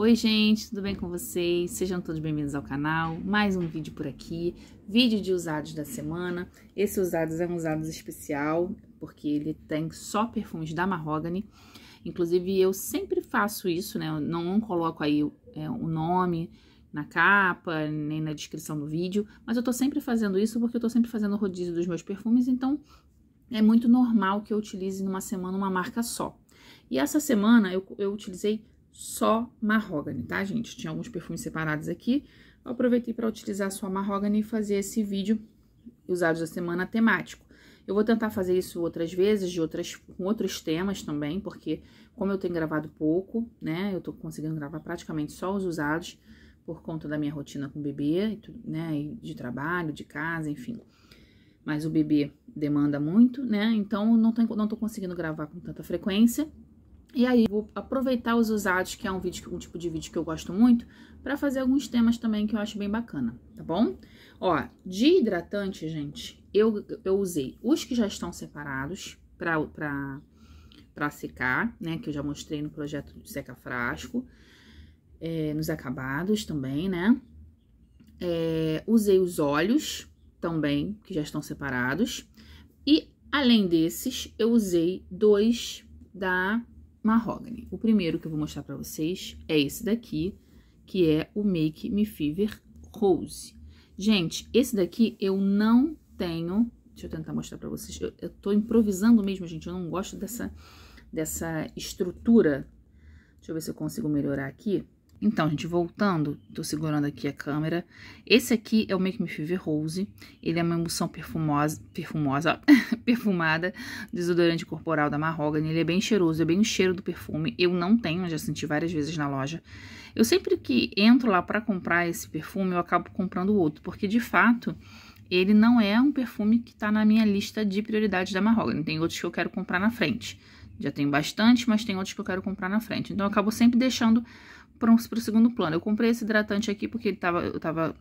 Oi gente, tudo bem com vocês? Sejam todos bem-vindos ao canal, mais um vídeo por aqui, vídeo de usados da semana. Esse usados é um usados especial, porque ele tem só perfumes da Mahogany. Inclusive eu sempre faço isso, né, eu não coloco aí é, o nome na capa, nem na descrição do vídeo, mas eu tô sempre fazendo isso porque eu tô sempre fazendo o rodízio dos meus perfumes, então é muito normal que eu utilize numa semana uma marca só. E essa semana eu, eu utilizei só marrogane, tá, gente? Tinha alguns perfumes separados aqui. Eu aproveitei para utilizar só marrogane e fazer esse vídeo usados da semana temático. Eu vou tentar fazer isso outras vezes, de outras, com outros temas também, porque como eu tenho gravado pouco, né, eu tô conseguindo gravar praticamente só os usados por conta da minha rotina com o bebê, né, de trabalho, de casa, enfim. Mas o bebê demanda muito, né, então não tô, não tô conseguindo gravar com tanta frequência, e aí, vou aproveitar os usados, que é um, vídeo, um tipo de vídeo que eu gosto muito, para fazer alguns temas também que eu acho bem bacana, tá bom? Ó, de hidratante, gente, eu, eu usei os que já estão separados para secar, né? Que eu já mostrei no projeto Seca Frasco, é, nos acabados também, né? É, usei os óleos também, que já estão separados. E, além desses, eu usei dois da Mahogany. O primeiro que eu vou mostrar para vocês é esse daqui, que é o Make Me Fever Rose. Gente, esse daqui eu não tenho... Deixa eu tentar mostrar para vocês. Eu, eu tô improvisando mesmo, gente. Eu não gosto dessa, dessa estrutura. Deixa eu ver se eu consigo melhorar aqui. Então, gente, voltando, tô segurando aqui a câmera. Esse aqui é o Make Me Fever Rose. Ele é uma emulsão perfumosa, perfumosa, perfumada, desodorante corporal da Marrogan. Ele é bem cheiroso, é bem o cheiro do perfume. Eu não tenho, já senti várias vezes na loja. Eu sempre que entro lá para comprar esse perfume, eu acabo comprando outro, porque de fato ele não é um perfume que tá na minha lista de prioridade da Marrogan. Tem outros que eu quero comprar na frente. Já tenho bastante, mas tem outros que eu quero comprar na frente. Então, eu acabo sempre deixando para o segundo plano. Eu comprei esse hidratante aqui porque ele tava, eu tava,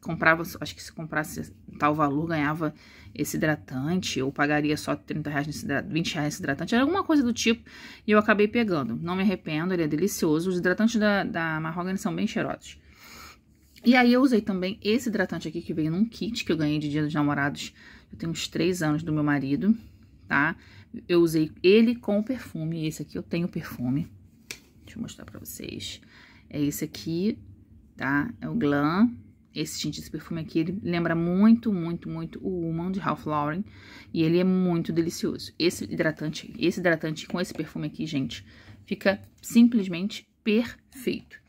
comprava, acho que se comprasse tal valor, ganhava esse hidratante, ou pagaria só 30 reais nesse, 20 reais nesse hidratante, era alguma coisa do tipo, e eu acabei pegando. Não me arrependo, ele é delicioso, os hidratantes da, da Mahogany são bem cheirosos. E aí eu usei também esse hidratante aqui que veio num kit que eu ganhei de dia dos namorados, eu tenho uns 3 anos do meu marido, tá? Eu usei ele com o perfume, esse aqui eu tenho perfume, Deixa eu mostrar pra vocês. É esse aqui, tá? É o Glam. Esse, tinte esse perfume aqui, ele lembra muito, muito, muito o Woman de Ralph Lauren. E ele é muito delicioso. Esse hidratante, esse hidratante com esse perfume aqui, gente, fica simplesmente perfeito.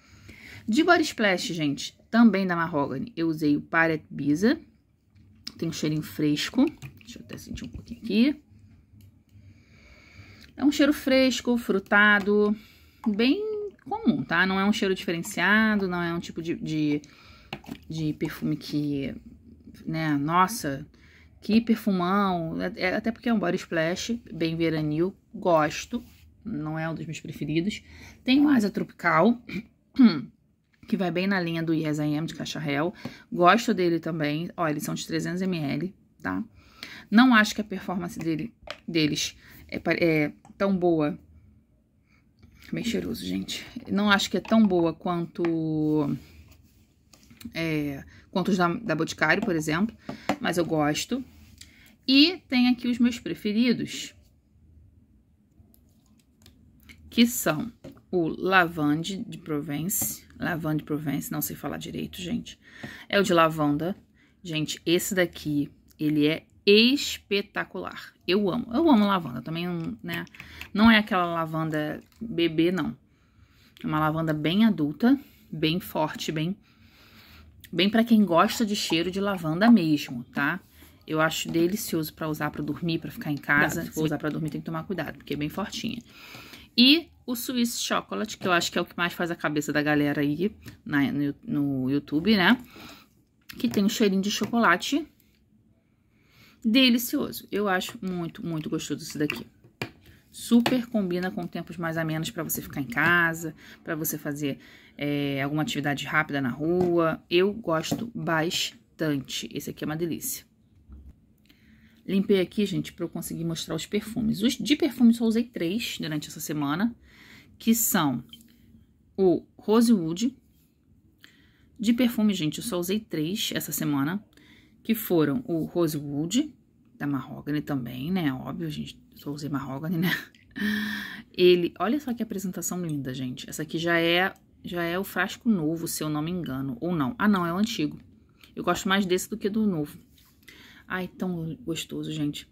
De Body Splash, gente, também da Mahogany, eu usei o Pirate Biza. Tem um cheirinho fresco. Deixa eu até sentir um pouquinho aqui. É um cheiro fresco, frutado, bem comum, tá? Não é um cheiro diferenciado, não é um tipo de, de, de perfume que, né, nossa, que perfumão. É, é até porque é um body splash, bem veranil, gosto, não é um dos meus preferidos. Tem o Asa Tropical, que vai bem na linha do Yes I Am de Cacharel. Gosto dele também, ó, eles são de 300ml, tá? Não acho que a performance dele, deles é, é tão boa Bem cheiroso, gente. Não acho que é tão boa quanto... É, quanto os da, da Boticário, por exemplo. Mas eu gosto. E tem aqui os meus preferidos. Que são o Lavande de Provence. Lavande de Provence, não sei falar direito, gente. É o de lavanda. Gente, esse daqui, ele é espetacular. Eu amo. Eu amo lavanda também, né? Não é aquela lavanda bebê, não. É uma lavanda bem adulta, bem forte, bem bem para quem gosta de cheiro de lavanda mesmo, tá? Eu acho delicioso para usar para dormir, para ficar em casa. Cuidado, Se for usar para dormir, tem que tomar cuidado, porque é bem fortinha. E o Swiss Chocolate, que eu acho que é o que mais faz a cabeça da galera aí na, no, no YouTube, né? Que tem um cheirinho de chocolate Delicioso. Eu acho muito, muito gostoso isso daqui. Super combina com tempos mais amenos para você ficar em casa, para você fazer é, alguma atividade rápida na rua. Eu gosto bastante. Esse aqui é uma delícia. Limpei aqui, gente, para eu conseguir mostrar os perfumes. Os de perfume só usei três durante essa semana, que são o Rosewood. De perfume, gente, eu só usei três essa semana que foram o Rosewood, da Mahogany também, né? Óbvio, gente, só usei Mahogany, né? Ele, olha só que apresentação linda, gente. Essa aqui já é, já é o frasco novo, se eu não me engano, ou não. Ah, não, é o antigo. Eu gosto mais desse do que do novo. Ai, tão gostoso, gente.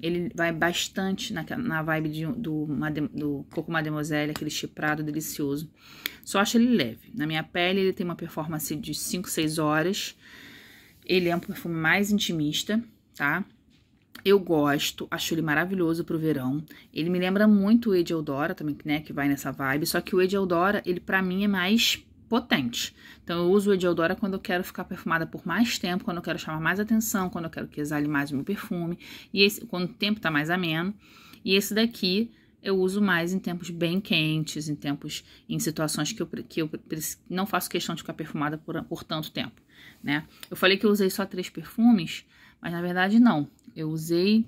Ele vai bastante na, na vibe de, do, do Coco Mademoiselle, aquele chiprado delicioso. Só acho ele leve. Na minha pele, ele tem uma performance de 5, 6 horas. Ele é um perfume mais intimista, tá? Eu gosto, acho ele maravilhoso pro verão. Ele me lembra muito o Ed Eldora também, né, que vai nessa vibe, só que o Ed Eldora, ele para mim é mais potente. Então eu uso o Ed Eldora quando eu quero ficar perfumada por mais tempo, quando eu quero chamar mais atenção, quando eu quero que exale mais o meu perfume, e esse, quando o tempo tá mais ameno. E esse daqui eu uso mais em tempos bem quentes, em tempos, em situações que eu, que eu não faço questão de ficar perfumada por, por tanto tempo, né? Eu falei que eu usei só três perfumes, mas na verdade não. Eu usei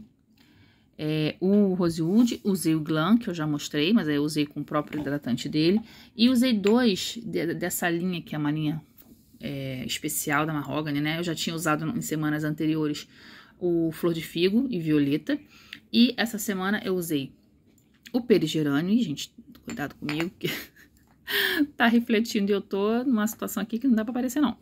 é, o Rosewood, usei o Glam, que eu já mostrei, mas aí eu usei com o próprio hidratante dele. E usei dois de, dessa linha, que é uma linha é, especial da Mahogany, né? Eu já tinha usado em semanas anteriores o Flor de Figo e Violeta. E essa semana eu usei o perigerânio, e gente, cuidado comigo, que tá refletindo e eu tô numa situação aqui que não dá pra aparecer, não.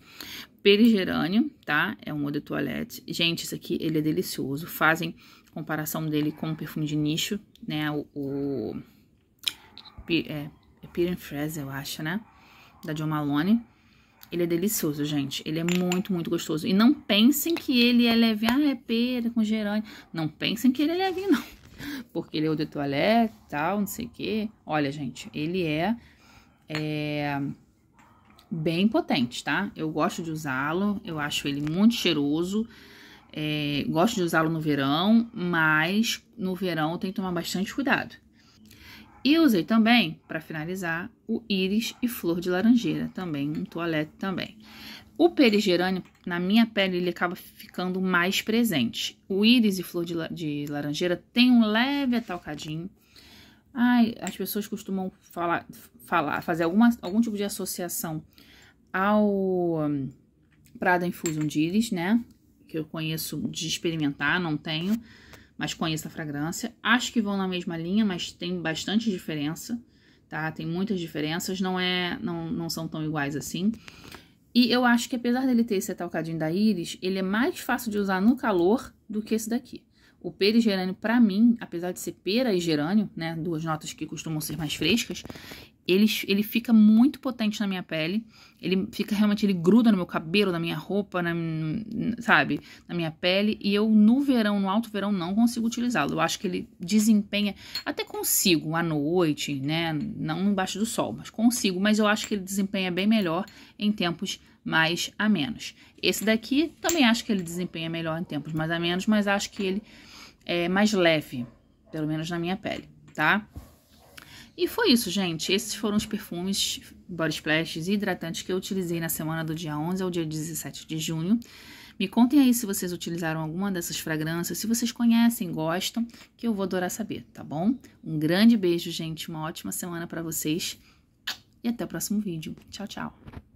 Perigerânio, tá? É um eau de toilette. Gente, isso aqui, ele é delicioso. Fazem comparação dele com o perfume de nicho, né? O... o é, é Peter Fraser, eu acho, né? Da John Malone. Ele é delicioso, gente. Ele é muito, muito gostoso. E não pensem que ele é leve. Ah, é pera com gerânio. Não pensem que ele é leve, não porque ele é o de toilette, tal, não sei o quê. Olha, gente, ele é, é bem potente, tá? Eu gosto de usá-lo, eu acho ele muito cheiroso. É, gosto de usá-lo no verão, mas no verão tem que tomar bastante cuidado. E usei também, para finalizar, o íris e flor de laranjeira, também um toalete também. O perigerânio, na minha pele, ele acaba ficando mais presente. O íris e flor de, de laranjeira tem um leve atalcadinho. Ai, as pessoas costumam falar, falar fazer alguma, algum tipo de associação ao hum, Prada Infusion de íris, né? Que eu conheço de experimentar, não tenho, mas conheço a fragrância. Acho que vão na mesma linha, mas tem bastante diferença, tá? Tem muitas diferenças, não é, não, não são tão iguais assim. E eu acho que apesar dele ter esse talcadinho da íris, ele é mais fácil de usar no calor do que esse daqui. O pera e gerânio, para mim, apesar de ser pera e gerânio, né, duas notas que costumam ser mais frescas, ele, ele fica muito potente na minha pele. Ele fica realmente, ele gruda no meu cabelo, na minha roupa, na, sabe? Na minha pele. E eu no verão, no alto verão, não consigo utilizá-lo. Eu acho que ele desempenha, até consigo à noite, né? Não embaixo do sol, mas consigo. Mas eu acho que ele desempenha bem melhor em tempos mais a menos. Esse daqui também acho que ele desempenha melhor em tempos mais a menos, mas acho que ele é mais leve, pelo menos na minha pele, tá? E foi isso, gente. Esses foram os perfumes body splashes e hidratantes que eu utilizei na semana do dia 11 ao dia 17 de junho. Me contem aí se vocês utilizaram alguma dessas fragrâncias, se vocês conhecem, gostam, que eu vou adorar saber, tá bom? Um grande beijo, gente, uma ótima semana para vocês e até o próximo vídeo. Tchau, tchau.